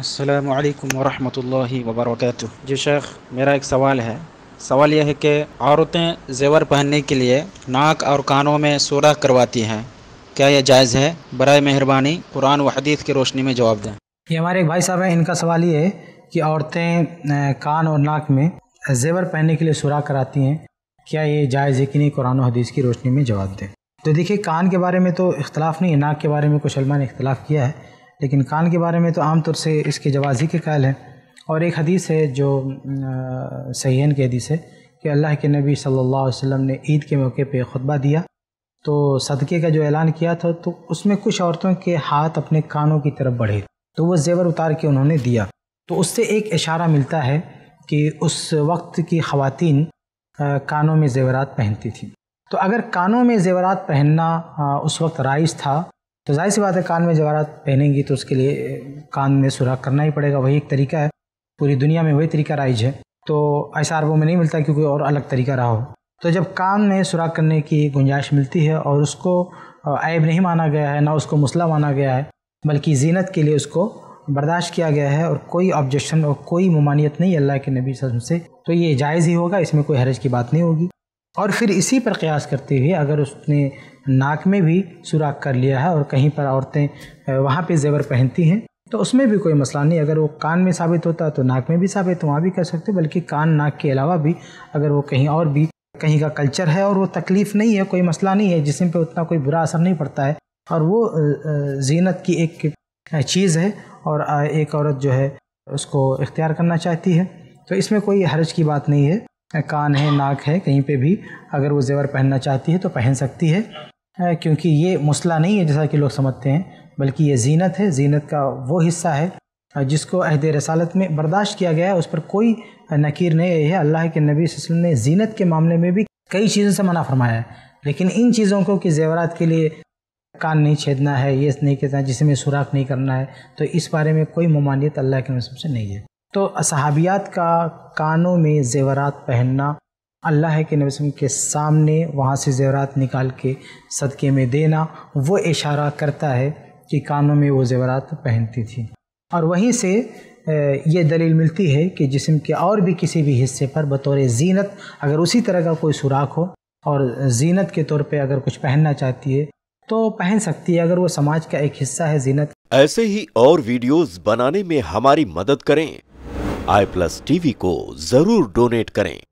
السلام علیکم ورحمۃ اللہ وبرکاتہ جی شیخ میرا ایک سوال ہے سوال یہ ہے کہ عورتیں زیور پہننے کے لیے ناک اور کانوں میں سوراخ کرواتی ہیں کیا یہ جائز ہے برائے مہربانی قرآن و حدیث کی روشنی میں جواب دیں یہ ہمارے ایک بھائی صاحب ہیں ان کا سوال یہ ہے کہ عورتیں کان اور ناک میں زیور پہننے کے لیے سوراخ کراتی ہیں کیا یہ جائز ہے کہ نہیں قرآن و حدیث کی روشنی میں جواب دیں تو دیکھیے کان کے بارے میں تو اختلاف نہیں ہے ناک کے بارے میں کچھ علماء نے اختلاف کیا ہے لیکن کان کے بارے میں تو عام طور سے اس کے جوازی کے قائل ہیں اور ایک حدیث ہے جو صحیحین کے حدیث ہے کہ اللہ کے نبی صلی اللہ علیہ وسلم نے عید کے موقع پہ خطبہ دیا تو صدقے کا جو اعلان کیا تھا تو اس میں کچھ عورتوں کے ہاتھ اپنے کانوں کی طرف بڑھے تو وہ زیور اتار کے انہوں نے دیا تو اس سے ایک اشارہ ملتا ہے کہ اس وقت کی خواتین کانوں میں زیورات پہنتی تھیں تو اگر کانوں میں زیورات پہننا اس وقت رائج تھا تو ظاہر سی بات ہے کان میں جواہرات پہنیں گی تو اس کے لیے کان میں سوراخ کرنا ہی پڑے گا وہی ایک طریقہ ہے پوری دنیا میں وہی طریقہ رائج ہے تو ایسا عربوں میں نہیں ملتا کوئی اور الگ طریقہ رہا ہو تو جب کان میں سوراخ کرنے کی گنجائش ملتی ہے اور اس کو عیب نہیں مانا گیا ہے نہ اس کو مسئلہ مانا گیا ہے بلکہ زینت کے لیے اس کو برداشت کیا گیا ہے اور کوئی آبجیکشن اور کوئی ممانعت نہیں اللہ کے نبی صلی اللہ علیہ وسلم سے تو یہ جائز ہی ہوگا اس میں کوئی حرج کی بات نہیں ہوگی اور پھر اسی پر قیاس کرتے ہوئے اگر اس نے ناک میں بھی سوراخ کر لیا ہے اور کہیں پر عورتیں وہاں پہ زیور پہنتی ہیں تو اس میں بھی کوئی مسئلہ نہیں اگر وہ کان میں ثابت ہوتا ہے تو ناک میں بھی ثابت وہاں بھی کر سکتے بلکہ کان ناک کے علاوہ بھی اگر وہ کہیں اور بھی کہیں کا کلچر ہے اور وہ تکلیف نہیں ہے کوئی مسئلہ نہیں ہے جسم پہ اتنا کوئی برا اثر نہیں پڑتا ہے اور وہ زینت کی ایک چیز ہے اور ایک عورت جو ہے اس کو اختیار کرنا چاہتی ہے تو اس میں کوئی حرج کی بات نہیں ہے کان ہے ناک ہے کہیں پہ بھی اگر وہ زیور پہننا چاہتی ہے تو پہن سکتی ہے کیونکہ یہ مسئلہ نہیں ہے جیسا کہ لوگ سمجھتے ہیں بلکہ یہ زینت ہے زینت کا وہ حصہ ہے جس کو عہد رسالت میں برداشت کیا گیا ہے اس پر کوئی نکیر نہیں ہے اللہ کے نبی صلی اللہ علیہ وسلم نے زینت کے معاملے میں بھی کئی چیزوں سے منع فرمایا ہے لیکن ان چیزوں کو کہ زیورات کے لیے کان نہیں چھیدنا ہے یہ نہیں کہنا جسے میں سوراخ نہیں کرنا ہے تو اس بارے میں کوئی ممانعت اللہ کے نصب سے نہیں ہے تو اصحابیات کا کانوں میں زیورات پہننا اللہ کے نبی وسلم کے سامنے وہاں سے زیورات نکال کے صدقے میں دینا وہ اشارہ کرتا ہے کہ کانوں میں وہ زیورات پہنتی تھیں اور وہیں سے یہ دلیل ملتی ہے کہ جسم کے اور بھی کسی بھی حصے پر بطور زینت اگر اسی طرح کا کوئی سوراخ ہو اور زینت کے طور پہ اگر کچھ پہننا چاہتی ہے تو پہن سکتی ہے اگر وہ سماج کا ایک حصہ ہے زینت ایسے ہی اور ویڈیوز بنانے میں ہماری مدد کریں آئی پلس ٹی وی کو ضرور ڈونیٹ کریں